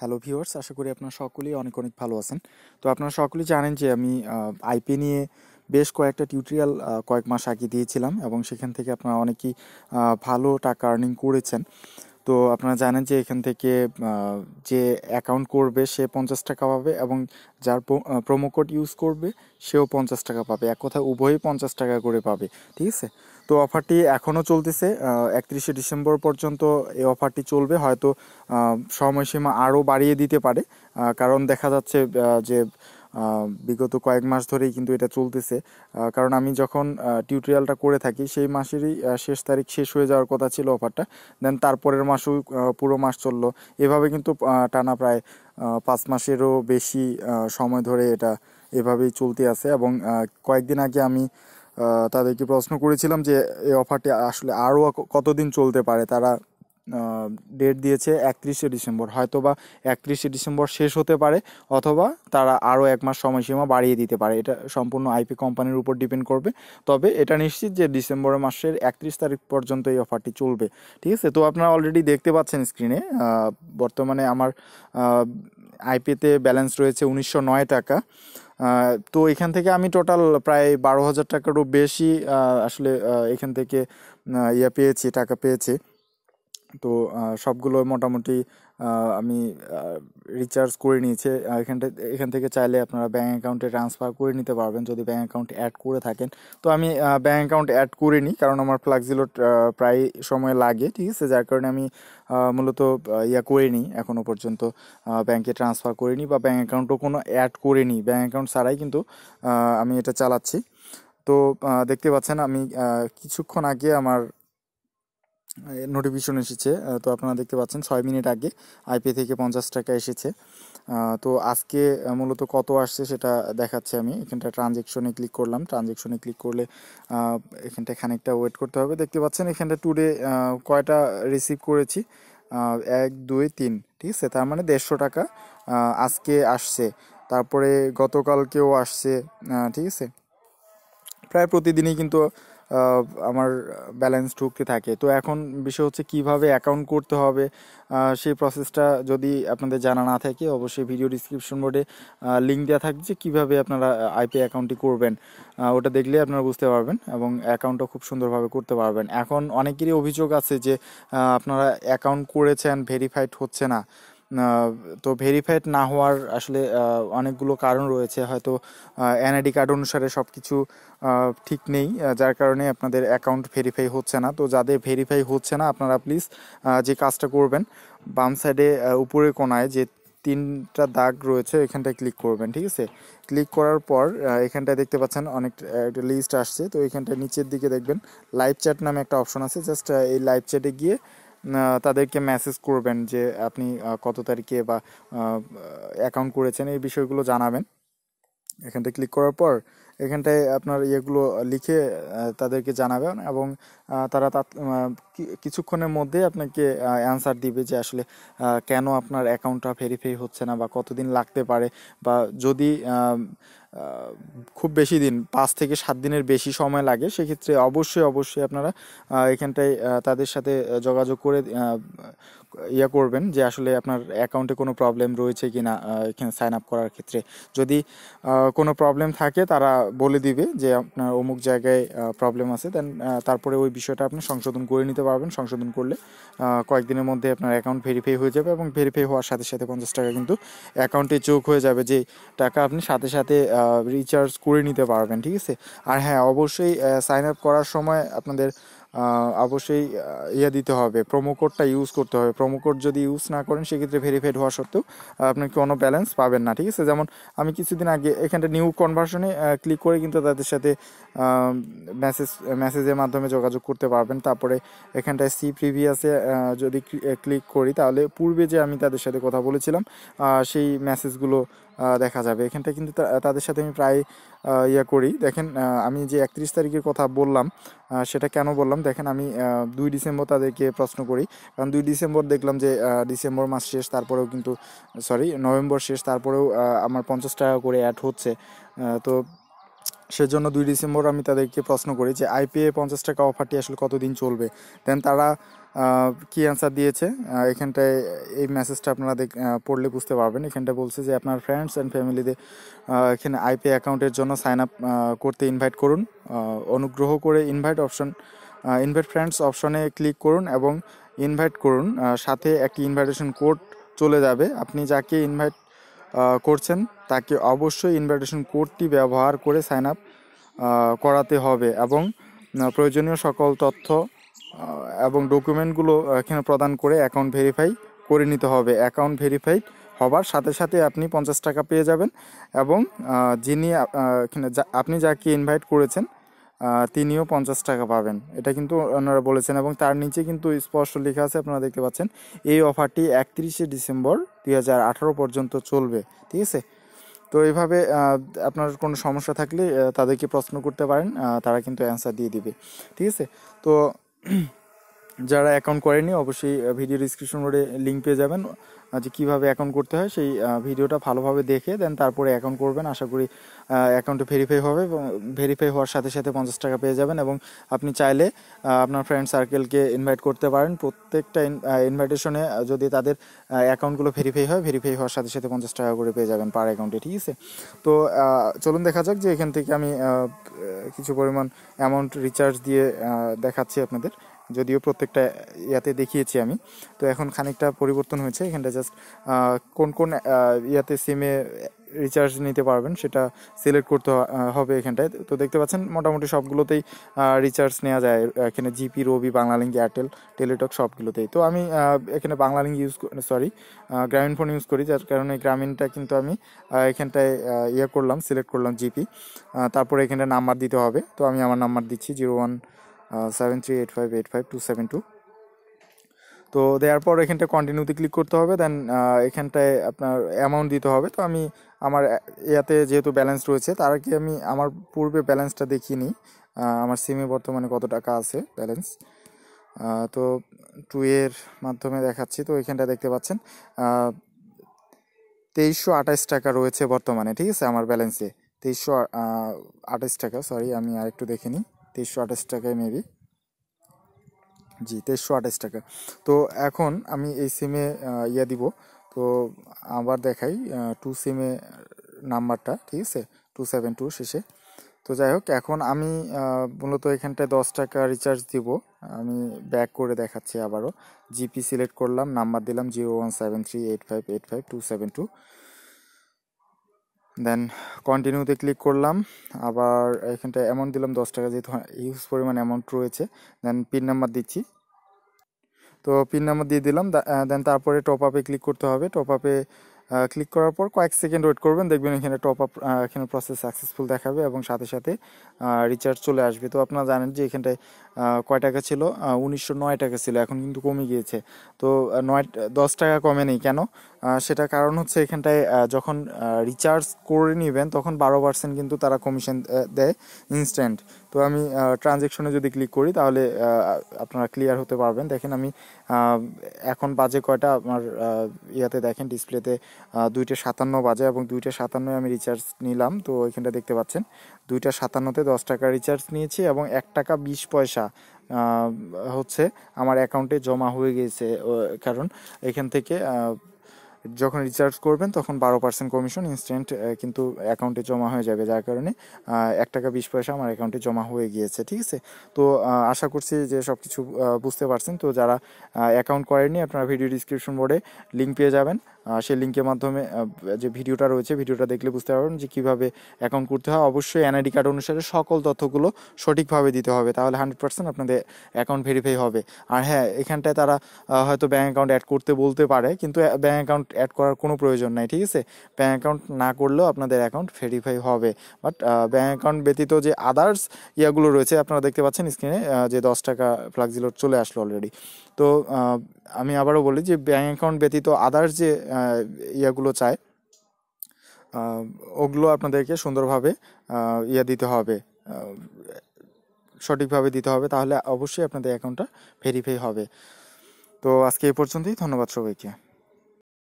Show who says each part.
Speaker 1: hello viewers আশা করি আপনারা সকলেই অনেক অনেক ভালো আছেন তো আপনারা সকলেই জানেন যে আমি আইপি নিয়ে বেশ কয়েকটা টিউটোরিয়াল কয়েক মাস আগে দিয়েছিলাম এবং সেখান থেকে আপনারা অনেকেই ভালো টাকা আর্নিং করেছেন তো আপনারা জানেন যে এখান থেকে যে অ্যাকাউন্ট করবে সে পঞ্চাশ টাকা পাবে এবং যার প্রোমো কোড ইউজ করবে সেও পঞ্চাশ টাকা পাবে এক কথা উভয়ই পঞ্চাশ টাকা করে পাবে ঠিক আছে তো অফারটি এখনও চলতেছে একত্রিশে ডিসেম্বর পর্যন্ত এই অফারটি চলবে হয়তো সময়সীমা আরও বাড়িয়ে দিতে পারে কারণ দেখা যাচ্ছে যে বিগত কয়েক মাস ধরেই কিন্তু এটা চলতেছে কারণ আমি যখন টিউটোরিয়ালটা করে থাকি সেই মাসেরই শেষ তারিখ শেষ হয়ে যাওয়ার কথা ছিল অফারটা দেন তারপরের মাসও পুরো মাস চললো এভাবে কিন্তু টানা প্রায় পাঁচ মাসেরও বেশি সময় ধরে এটা এভাবেই চলতে আছে এবং কয়েকদিন আগে আমি তাদেরকে প্রশ্ন করেছিলাম যে এই অফারটি আসলে আরও কতদিন চলতে পারে তারা ডেট দিয়েছে একত্রিশে ডিসেম্বর হয়তো বা একত্রিশে ডিসেম্বর শেষ হতে পারে অথবা তারা আরও এক মাস সময়সীমা বাড়িয়ে দিতে পারে এটা সম্পূর্ণ আইপি কোম্পানির উপর ডিপেন্ড করবে তবে এটা নিশ্চিত যে ডিসেম্বর মাসের একত্রিশ তারিখ পর্যন্ত এই অফারটি চলবে ঠিক আছে তো আপনারা অলরেডি দেখতে পাচ্ছেন স্ক্রিনে বর্তমানে আমার আইপিতে ব্যালেন্স রয়েছে উনিশশো নয় টাকা তো এখান থেকে আমি টোটাল প্রায় বারো হাজার টাকারও বেশি আসলে এখান থেকে ইয়ে পেয়েছি টাকা পেয়েছি তো সবগুলো মোটামুটি আমি রিচার্জ করে নিয়েছি এখানটা এখান থেকে চাইলে আপনারা ব্যাঙ্ক অ্যাকাউন্টে ট্রান্সফার করে নিতে পারবেন যদি ব্যাঙ্ক অ্যাকাউন্ট অ্যাড করে থাকেন তো আমি ব্যাঙ্ক অ্যাকাউন্ট অ্যাড করে নিই কারণ আমার ফ্লাক্সিলো প্রায় সময় লাগে ঠিক আছে যার কারণে আমি মূলত ইয়া করে নিই এখনও পর্যন্ত ব্যাঙ্কে ট্রান্সফার করে নিই বা ব্যাঙ্ক অ্যাকাউন্টও কোনো অ্যাড করে নিই ব্যাঙ্ক অ্যাকাউন্ট ছাড়াই কিন্তু আমি এটা চালাচ্ছি তো দেখতে পাচ্ছেন আমি কিছুক্ষণ আগে আমার নোটিফিকেশন এসেছে তো আপনারা দেখতে পাচ্ছেন ছয় মিনিট আগে আইপি থেকে পঞ্চাশ টাকা এসেছে তো আজকে মূলত কত আসছে সেটা দেখাচ্ছে আমি এখানটা ট্রানজেকশনে ক্লিক করলাম ট্রানজেকশনে ক্লিক করলে এখানটা খানিকটা ওয়েট করতে হবে দেখতে পাচ্ছেন এখানটা টুডে কয়টা রিসিভ করেছি এক দুই তিন ঠিক আছে তার মানে দেড়শো টাকা আজকে আসছে তারপরে গতকালকেও আসছে ঠিক আছে প্রায় প্রতিদিনই কিন্তু আমার ব্যালেন্স ঢুকতে থাকে তো এখন বিষয় হচ্ছে কিভাবে অ্যাকাউন্ট করতে হবে সেই প্রসেসটা যদি আপনাদের জানা না থাকে অবশ্যই ভিডিও ডিসক্রিপশন বোর্ডে লিঙ্ক দেওয়া থাকবে যে কীভাবে আপনারা আইপি অ্যাকাউন্টটি করবেন ওটা দেখলে আপনারা বুঝতে পারবেন এবং অ্যাকাউন্টটা খুব সুন্দরভাবে করতে পারবেন এখন অনেকেরই অভিযোগ আছে যে আপনারা অ্যাকাউন্ট করেছেন ভেরিফাইড হচ্ছে না তো ভেরিফাইড না হওয়ার আসলে অনেকগুলো কারণ রয়েছে হয়তো এনআইডি কার্ড অনুসারে সব কিছু ঠিক নেই যার কারণে আপনাদের অ্যাকাউন্ট ভেরিফাই হচ্ছে না তো যাদের ভেরিফাই হচ্ছে না আপনারা প্লিজ যে কাজটা করবেন বাম সাইডে উপরে কোনায় যে তিনটা দাগ রয়েছে এখানটায় ক্লিক করবেন ঠিক আছে ক্লিক করার পর এখানটায় দেখতে পাচ্ছেন অনেক একটা লিস্ট আসছে তো এখানটা নিচের দিকে দেখবেন লাইভ চ্যাট নামে একটা অপশন আছে জাস্ট এই লাইভ চ্যাটে গিয়ে তাদেরকে মেসেজ করবেন যে আপনি কত তারিখে বা অ্যাকাউন্ট করেছেন এই বিষয়গুলো জানাবেন এখানটা ক্লিক করার পর এখানটায় আপনার ইয়েগুলো লিখে তাদেরকে জানাবেন এবং তারা তা কিছুক্ষণের মধ্যে আপনাকে অ্যান্সার দিবে যে আসলে কেন আপনার অ্যাকাউন্টটা ভেরিফাই হচ্ছে না বা কতদিন লাগতে পারে বা যদি খুব বেশি দিন পাঁচ থেকে সাত দিনের বেশি সময় লাগে সেক্ষেত্রে অবশ্যই অবশ্যই আপনারা এখানটায় তাদের সাথে যোগাযোগ করে ইয়ে করবেন যে আসলে আপনার অ্যাকাউন্টে কোনো প্রবলেম রয়েছে কি না এখানে সাইন আপ করার ক্ষেত্রে যদি কোনো প্রবলেম থাকে তারা বলে দিবে যে আপনার অমুক জায়গায় প্রবলেম আছে দেন তারপরে ওই বিষয়টা আপনি সংশোধন করে নিতে পারবেন সংশোধন করলে কয়েকদিনের মধ্যে আপনার অ্যাকাউন্ট ভেরিফাই হয়ে যাবে এবং ভেরিফাই হওয়ার সাথে সাথে পঞ্চাশ টাকা কিন্তু অ্যাকাউন্টে যোগ হয়ে যাবে যে টাকা আপনি সাথে সাথে রিচার্জ করে নিতে পারবেন ঠিক আছে আর হ্যাঁ অবশ্যই সাইন আপ করার সময় আপনাদের অবশ্যই ইয়ে দিতে হবে প্রোমো কোডটা ইউজ করতে হবে প্রোমো কোড যদি ইউজ না করেন সেক্ষেত্রে ভেরিফাইড হওয়া সত্ত্বেও আপনি কোনো ব্যালেন্স পাবেন না ঠিক আছে যেমন আমি কিছুদিন আগে এখানটা নিউ কনভার্সনে ক্লিক করে কিন্তু তাদের সাথে মেসেজ মেসেজের মাধ্যমে যোগাযোগ করতে পারবেন তারপরে এখানটায় সি প্রিভিয়াসে যদি ক্লিক করি তাহলে পূর্বে যে আমি তাদের সাথে কথা বলেছিলাম সেই মেসেজগুলো দেখা যাবে এখানটা কিন্তু তাদের সাথে আমি প্রায় ইয়া করি দেখেন আমি যে একত্রিশ তারিখের কথা বললাম সেটা কেন বললাম দেখেন আমি দুই ডিসেম্বর তাদেরকে প্রশ্ন করি কারণ দুই ডিসেম্বর দেখলাম যে ডিসেম্বর মাস শেষ তারপরেও কিন্তু সরি নভেম্বর শেষ তারপরেও আমার পঞ্চাশ টাকা করে অ্যাড হচ্ছে তো সেজন্য দুই ডিসেম্বর আমি তাদেরকে প্রশ্ন করি যে আইপিএ পঞ্চাশ টাকা অফারটি আসলে কতদিন চলবে দেন তারা কি অ্যান্সার দিয়েছে এখানটায় এই মেসেজটা আপনারা পড়লে বুঝতে পারবেন এখানটা বলছে যে আপনার ফ্রেন্ডস অ্যান্ড ফ্যামিলিদের এখানে আইপিএ অ্যাকাউন্টের জন্য সাইন আপ করতে ইনভাইট করুন অনুগ্রহ করে ইনভাইট অপশন ইনভাইট ফ্রেন্ডস অপশনে ক্লিক করুন এবং ইনভাইট করুন সাথে একটি ইনভাইটেশন কোড চলে যাবে আপনি যাকে ইনভাইট করছেন তাকে অবশ্যই ইনভাইটেশন কোডটি ব্যবহার করে সাইন আপ করাতে হবে এবং প্রয়োজনীয় সকল তথ্য এবং ডকুমেন্টগুলো এখানে প্রদান করে অ্যাকাউন্ট ভেরিফাই করে নিতে হবে অ্যাকাউন্ট ভেরিফাই হবার সাথে সাথে আপনি পঞ্চাশ টাকা পেয়ে যাবেন এবং যিনি আপনি যাকে ইনভাইট করেছেন তিনিও পঞ্চাশ টাকা পাবেন এটা কিন্তু ওনারা বলেছেন এবং তার নিচে কিন্তু স্পষ্ট লেখা আছে আপনারা দেখতে পাচ্ছেন এই অফারটি একত্রিশে ডিসেম্বর দুই পর্যন্ত চলবে ঠিক আছে তো এইভাবে আপনার কোনো সমস্যা থাকলে তাদেরকে প্রশ্ন করতে পারেন তারা কিন্তু অ্যান্সার দিয়ে দিবে ঠিক আছে তো যারা অ্যাকাউন্ট করেনি অবশ্যই ভিডিও ডিসক্রিপশন করে লিঙ্ক পেয়ে যাবেন যে কীভাবে অ্যাকাউন্ট করতে হয় সেই ভিডিওটা ভালোভাবে দেখে দেন তারপরে অ্যাকাউন্ট করবেন আশা করি অ্যাকাউন্টে ভেরিফাই হবে এবং ভেরিফাই হওয়ার সাথে সাথে পঞ্চাশ টাকা পেয়ে যাবেন এবং আপনি চাইলে আপনার ফ্রেন্ড সার্কেলকে ইনভাইট করতে পারেন প্রত্যেকটা ইনভাইটেশনে যদি তাদের অ্যাকাউন্টগুলো ভেরিফাই হয় ভেরিফাই হওয়ার সাথে সাথে পঞ্চাশ টাকা করে পেয়ে যাবেন পার অ্যাকাউন্টে ঠিক আছে তো চলুন দেখা যাক যে এখান থেকে আমি কিছু পরিমাণ অ্যামাউন্ট রিচার্জ দিয়ে দেখাচ্ছি আপনাদের যদিও প্রত্যেকটা ইয়াতে দেখিয়েছি আমি তো এখন খানিকটা পরিবর্তন হয়েছে এখানটা জাস্ট কোন কোন ইয়াতে সিমে রিচার্জ নিতে পারবেন সেটা সিলেক্ট করতে হবে এখানটায় তো দেখতে পাচ্ছেন মোটামুটি সবগুলোতেই রিচার্জ নেওয়া যায় এখানে GP Robi Banglalink Airtel Teletalk সবগুলোতেই তো আমি এখানে বাংলালিঙ্গি use sorry Grameen phone use করি যার কারণে গ্রামীণটা কিন্তু আমি এখানটায় ইয়ে করলাম সিলেক্ট করলাম জিপি তারপরে এখানটা নাম্বার দিতে হবে তো আমি আমার নাম্বার দিচ্ছি zero one seven three eight five eight five two seven two তো দেওয়ার পর এখানটা কন্টিনিউতে ক্লিক করতে হবে দেন এখানটায় আপনার অ্যামাউন্ট দিতে হবে তো আমি আমার ইয়াতে যেহেতু ব্যালেন্স রয়েছে তার আগে আমি আমার পূর্বে ব্যালেন্সটা দেখিনি আমার সিমে বর্তমানে কত টাকা আছে ব্যালেন্স তো টু এর মাধ্যমে দেখাচ্ছি তো এখানটা দেখতে পাচ্ছেন তেইশশো আঠাশ টাকা রয়েছে বর্তমানে ঠিক আছে আমার ব্যালেন্সে তেইশশো আঠাশ টাকা সরি আমি আরেকটু দেখে নিই তেইশশো আঠাশ টাকায় মেবি জি তেইশশো আঠাশ টাকা তো এখন আমি এই সিমে ইয়ে দিব তো আবার দেখাই টু সিমে নাম্বারটা ঠিক আছে টু সেভেন টু শেষে তো যাই হোক এখন আমি মূলত এখানটায় দশ টাকা রিচার্জ দিব আমি ব্যাক করে দেখাচ্ছি আবারও জিপি সিলেক্ট করলাম নাম্বার দিলাম zero one seven three eight five eight five two seven two then কন্টিনিউতে ক্লিক করলাম আবার এখানটায় অ্যামাউন্ট দিলাম দশ টাকা যেহেতু হিউজ পরিমাণ অ্যামাউন্ট রয়েছে দেন পিন নাম্বার দিচ্ছি তো পিন নাম্বার দিয়ে দিলাম দেন তারপরে টপ আপে ক্লিক করতে হবে টপ আপে ক্লিক করার পর কয়েক সেকেন্ড ওয়েট করবেন দেখবেন এখানে টপ আপ এখানে প্রসেস সাকসেসফুল দেখাবে এবং সাথে সাথে রিচার্জ চলে আসবে তো আপনারা জানেন যে এখানটায় কয় টাকা ছিল উনিশশো নয় টাকা ছিল এখন কিন্তু কমে গিয়েছে তো নয় দশ টাকা কমে নেই কেন সেটা কারণ হচ্ছে এখানটায় যখন রিচার্জ করে নেবেন তখন বারো পার্সেন্ট কিন্তু তারা কমিশন দেয় ইনস্ট্যান্ট তো আমি ট্রানজেকশনে যদি ক্লিক করি তাহলে আপনারা ক্লিয়ার হতে পারবেন দেখেন আমি এখন বাজে কয়টা আমার ইয়াতে দেখেন ডিসপ্লেতে দুইটা সাতান্ন বাজে এবং দুইটা সাতান্ন আমি রিচার্জ নিলাম তো এখানটা দেখতে পাচ্ছেন দুইটা সাতান্নতে দশ টাকা রিচার্জ নিয়েছি এবং এক টাকা বিশ পয়সা হচ্ছে আমার অ্যাকাউন্টে জমা হয়ে গিয়েছে কারণ এখান থেকে যখন রিচার্জ করবেন তখন বারো পার্সেন্ট কমিশন ইনস্ট্যান্ট কিন্তু অ্যাকাউন্টে জমা হয়ে যাবে যার কারণে এক টাকা বিশ পয়সা আমার অ্যাকাউন্টে জমা হয়ে গিয়েছে ঠিক আছে তো আশা করছি যে সব কিছু বুঝতে পারছেন তো যারা অ্যাকাউন্ট করেননি আপনারা ভিডিও ডিসক্রিপশন বোর্ডে লিঙ্ক পেয়ে যাবেন সেই লিঙ্কের মাধ্যমে যে ভিডিওটা রয়েছে ভিডিওটা দেখলে বুঝতে পারবেন যে কীভাবে অ্যাকাউন্ট করতে হয় অবশ্যই এনআইডি কার্ড অনুসারে সকল তথ্যগুলো সঠিকভাবে দিতে হবে তাহলে হান্ড্রেড পার্সেন্ট আপনাদের অ্যাকাউন্ট ভেরিফাই হবে আর হ্যাঁ এখানটায় তারা হয়তো ব্যাঙ্ক অ্যাকাউন্ট অ্যাড করতে বলতে পারে কিন্তু ব্যাঙ্ক অ্যাকাউন্ট অ্যাড করার কোনো প্রয়োজন নাই ঠিক আছে ব্যাঙ্ক অ্যাকাউন্ট না করলেও আপনাদের অ্যাকাউন্ট ভেরিফাই হবে বাট ব্যাঙ্ক অ্যাকাউন্ট ব্যতীত যে আদার্স ইয়াগুলো রয়েছে আপনারা দেখতে পাচ্ছেন স্ক্রিনে যে দশ টাকা ফ্লাক্সিলোড চলে আসলো অলরেডি তো আমি আবারও বলি যে ব্যাঙ্ক অ্যাকাউন্ট ব্যতীত আদার্স যে ইয়াগুলো চায় ওগুলো আপনাদেরকে সুন্দরভাবে ইয়ে দিতে হবে সঠিকভাবে দিতে হবে তাহলে অবশ্যই আপনাদের অ্যাকাউন্টটা ভেরিফাই হবে তো আজকে এই পর্যন্তই ধন্যবাদ সবাইকে